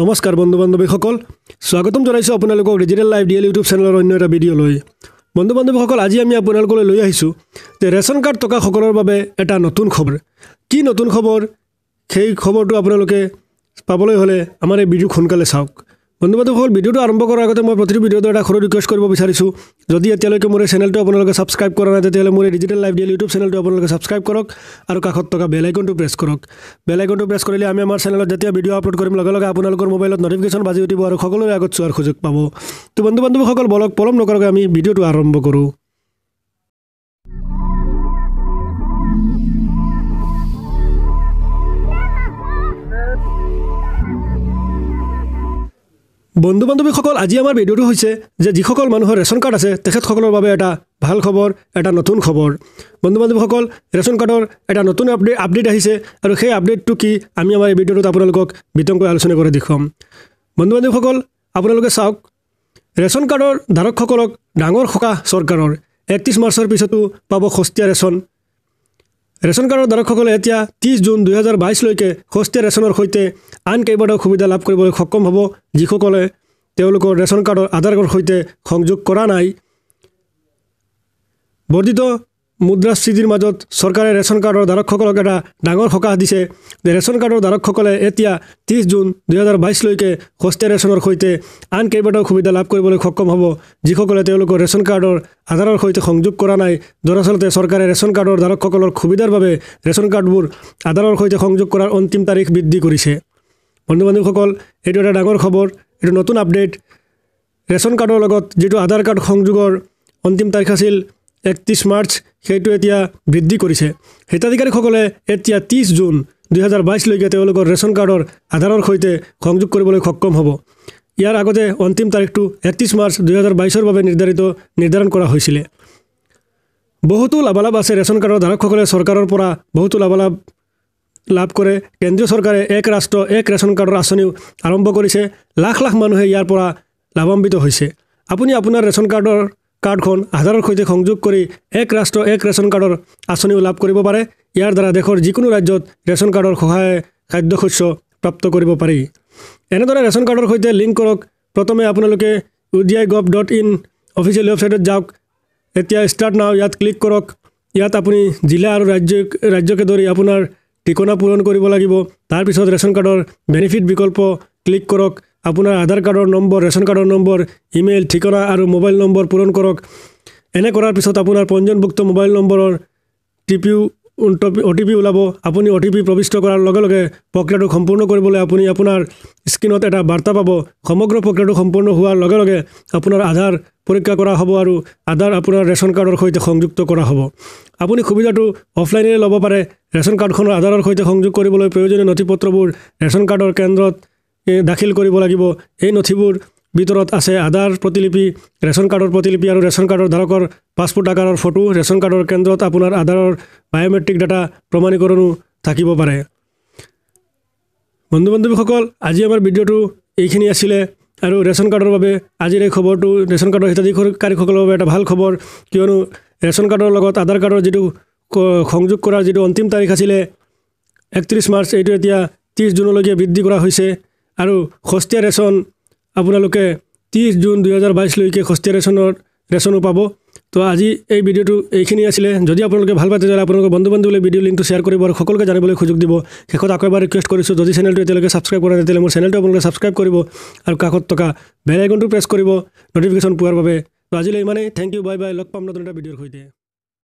নমস্কাৰ বন্ধু বান্ধৱীসকল স্বাগতম জনাইছোঁ আপোনালোকক ডিজিটেল লাইভ ডিএল ইউটিউব চেনেলৰ অন্য এটা ভিডিঅ'লৈ বন্ধু বান্ধৱীসকল আজি আমি আপোনালোকলৈ লৈ আহিছোঁ যে ৰেচন কাৰ্ড থকাসকলৰ বাবে এটা নতুন খবৰ কি নতুন খবৰ সেই খবৰটো আপোনালোকে পাবলৈ হ'লে আমাৰ এই ভিডিঅ' সোনকালে চাওক বন্ধু বান্ধৱসকল ভিডিঅ'টো আৰম্ভ কৰাৰ আগতে মই প্ৰতিটো ভিডিঅ'টো এটা সৰু ৰিকুৱেষ্ট কৰিব বিচাৰিছোঁ যদি এতিয়ালৈকে মোৰ এই চেনেলটো আপোনালোকে ছাবস্ক্ৰাইব কৰা নাই তেতিয়াহ'লে মোৰ এই ডিজিটেল লাইভ ডিএল ইউটিউব চেনেলটো আপোনালোকে ছাবস্ক্ৰাইব কৰক আৰু কাষত থকা বেল আইকনটো প্ৰেছ কৰক বেল আইকনটো প্ৰেছ কৰিলে আমি আমাৰ চেনেলত যেতিয়া ভিডিঅ' আপলোড কৰিম লগে লগে আপোনালোকৰ মোবাইলত নটিফিকেশ্যন বাজি উঠিব আৰু সকলোৰে আগত চোৱাৰ সুযোগ পাব তো বন্ধু বান্ধৱসকল বলক পলম নকৰাকৈ আমি ভিডিঅ'টো আৰম্ভ কৰোঁ বন্ধু বান্ধৱীসকল আজি আমাৰ ভিডিঅ'টো হৈছে যে যিসকল মানুহৰ ৰেচন কাৰ্ড আছে তেখেতসকলৰ বাবে এটা ভাল খবৰ এটা নতুন খবৰ বন্ধু বান্ধৱীসকল ৰেচন কাৰ্ডৰ এটা নতুন আপডেট আপডেট আহিছে আৰু সেই আপডেটটো কি আমি আমাৰ এই ভিডিঅ'টোত আপোনালোকক বিতংকৈ আলোচনা কৰি দেখুৱাম বন্ধু বান্ধৱীসকল আপোনালোকে চাওক ৰেচন কাৰ্ডৰ ধাৰকসকলক ডাঙৰ সকাহ চৰকাৰৰ একত্ৰিছ মাৰ্চৰ পিছতো পাব সস্তীয়া ৰেচন ৰেচন কাৰ্ডৰ দৰ্শকসকলে এতিয়া ত্ৰিছ জুন দুহেজাৰ বাইছলৈকে সস্তীয়া ৰেচনৰ সৈতে আন কেইবাটাও সুবিধা লাভ কৰিবলৈ সক্ষম হ'ব যিসকলে তেওঁলোকৰ ৰেচন কাৰ্ডৰ আধাৰ কাৰ্ডৰ সৈতে সংযোগ কৰা নাই বৰ্ধিত মুদ্ৰাস্ফীতিৰ মাজত চৰকাৰে ৰেচন কাৰ্ডৰ ধাৰকসকলক এটা ডাঙৰ সকাহ দিছে যে ৰেচন কাৰ্ডৰ ধাৰকসকলে এতিয়া ত্ৰিছ জুন দুহেজাৰ বাইছলৈকে সস্তীয়া ৰেচনৰ সৈতে আন কেইবাটাও সুবিধা লাভ কৰিবলৈ সক্ষম হ'ব যিসকলে তেওঁলোকৰ ৰেচন কাৰ্ডৰ আধাৰৰ সৈতে সংযোগ কৰা নাই দৰাচলতে চৰকাৰে ৰেচন কাৰ্ডৰ ধাৰকসকলৰ সুবিধাৰ বাবে ৰেচন কাৰ্ডবোৰ আধাৰৰ সৈতে সংযোগ কৰাৰ অন্তিম তাৰিখ বৃদ্ধি কৰিছে বন্ধু বান্ধৱসকল এইটো এটা ডাঙৰ খবৰ এইটো নতুন আপডেট ৰেচন কাৰ্ডৰ লগত যিটো আধাৰ কাৰ্ড সংযোগৰ অন্তিম তাৰিখ আছিল একত্ৰিছ মাৰ্চ সেইটো এতিয়া বৃদ্ধি কৰিছে হিতাধিকাৰীসকলে এতিয়া ত্ৰিছ জুন দুহেজাৰ বাইছলৈকে তেওঁলোকৰ ৰেচন কাৰ্ডৰ আধাৰৰ সৈতে সংযোগ কৰিবলৈ সক্ষম হ'ব ইয়াৰ আগতে অন্তিম তাৰিখটো একত্ৰিছ মাৰ্চ দুহেজাৰ বাইছৰ বাবে নিৰ্ধাৰিত নিৰ্ধাৰণ কৰা হৈছিলে বহুতো লাভালাভ আছে ৰেচন কাৰ্ডৰ ধাৰকসকলে চৰকাৰৰ পৰা বহুতো লাভালাভ লাভ কৰে কেন্দ্ৰীয় চৰকাৰে এক ৰাষ্ট্ৰ এক ৰেচন কাৰ্ডৰ আঁচনিও আৰম্ভ কৰিছে লাখ লাখ মানুহে ইয়াৰ পৰা লাভান্বিত হৈছে আপুনি আপোনাৰ ৰেচন কাৰ্ডৰ কাৰ্ডখন আধাৰৰ সৈতে সংযোগ কৰি এক ৰাষ্ট্ৰ এক ৰেচন কাৰ্ডৰ আঁচনিও লাভ কৰিব পাৰে ইয়াৰ দ্বাৰা দেশৰ যিকোনো ৰাজ্যত ৰেচন কাৰ্ডৰ সহায় খাদ্য শস্য প্ৰাপ্ত কৰিব পাৰি এনেদৰে ৰেচন কাৰ্ডৰ সৈতে লিংক কৰক প্ৰথমে আপোনালোকে U D I gov dot in official ৱেবছাইটত যাওক এতিয়া ষ্টাৰ্ট নাও ইয়াত ক্লিক কৰক ইয়াত আপুনি জিলা আৰু ৰাজ্য ৰাজ্যকে ধৰি আপোনাৰ ঠিকনা পূৰণ কৰিব লাগিব তাৰপিছত ৰেচন কাৰ্ডৰ বেনিফিট বিকল্প ক্লিক কৰক আপোনাৰ আধাৰ কাৰ্ডৰ নম্বৰ ৰেচন কাৰ্ডৰ নম্বৰ ইমেইল ঠিকনা আৰু মোবাইল নম্বৰ পূৰণ কৰক এনে কৰাৰ পিছত আপোনাৰ পঞ্জীয়নভুক্ত মোবাইল নম্বৰৰ T P O' T P ওলাব আপুনি অ' টি পি প্ৰৱিষ্ট কৰাৰ লগে লগে প্ৰক্ৰিয়াটো সম্পূৰ্ণ কৰিবলৈ আপুনি আপোনাৰ স্ক্ৰীণত এটা বাৰ্তা পাব সমগ্ৰ প্ৰক্ৰিয়াটো সম্পূৰ্ণ হোৱাৰ লগে লগে আপোনাৰ আধাৰ পৰীক্ষা কৰা হ'ব আৰু আধাৰ আপোনাৰ ৰেচন কাৰ্ডৰ সৈতে সংযুক্ত কৰা হ'ব আপুনি সুবিধাটো অফলাইনেৰে ল'ব পাৰে ৰেচন কাৰ্ডখনৰ আধাৰৰ সৈতে সংযোগ কৰিবলৈ প্ৰয়োজনীয় নথি পত্ৰবোৰ ৰেচন কাৰ্ডৰ কেন্দ্ৰত দাখিল কৰিব লাগিব এই নথিবোৰ ভিতৰত আছে আধাৰ প্ৰতিলিপি ৰেচন কাৰ্ডৰ প্ৰতিলিপি আৰু ৰেচন কাৰ্ডৰ ধাৰকৰ পাছপোৰ্ট আকাৰৰ ফটো ৰেচন কাৰ্ডৰ কেন্দ্ৰত আপোনাৰ আধাৰৰ বায়'মেট্ৰিক ডাটা প্ৰমাণীকৰণো থাকিব পাৰে বন্ধু বান্ধৱীসকল আজি আমাৰ ভিডিঅ'টো এইখিনি আছিলে আৰু ৰেচন কাৰ্ডৰ বাবে আজিৰ এই খবৰটো ৰেচন কাৰ্ডৰ হিতাধিকাৰীসকলৰ বাবে এটা ভাল খবৰ কিয়নো ৰেচন কাৰ্ডৰ লগত আধাৰ কাৰ্ডৰ যিটো সংযোগ কৰাৰ যিটো অন্তিম তাৰিখ আছিলে একত্ৰিছ মাৰ্চ এইটো এতিয়া ত্ৰিছ জুনলৈকে বৃদ্ধি কৰা হৈছে আৰু সস্তীয়া ৰেচন আপোনালোকে ত্ৰিছ জুন দুহেজাৰ বাইছলৈকে সস্তীয়া ৰেচনৰ ৰেচনো পাব তো আজি এই ভিডিঅ'টো এইখিনি আছিলে যদি আপোনালোকে ভাল পাই তেতিয়াহ'লে আপোনালোকৰ বন্ধু বান্ধৱলৈ ভিডিঅ' লিংকটো শ্বেয়াৰ কৰিব আৰু সকলোকে জানিবলৈ সুযোগ দিব শেষত আকৌ এবাৰ ৰিকুৱেষ্ট কৰিছোঁ যদি চেনেলটো এতিয়ালৈকে ছাবস্ক্ৰাইব কৰা তেতিয়াহ'লে মোৰ চেনেলটো আপোনালোকে ছাবস্ক্ৰাইব কৰিব আৰু কাষত থকা বেলাইকনটো প্ৰেছ কৰিব ন'টিফিকেশ্যন পোৱাৰ বাবে তো আজিলৈ ইমানেই থেংক ইউ বাই বাই লগ পাম নতুন এটা ভিডিঅ'ৰ সৈতে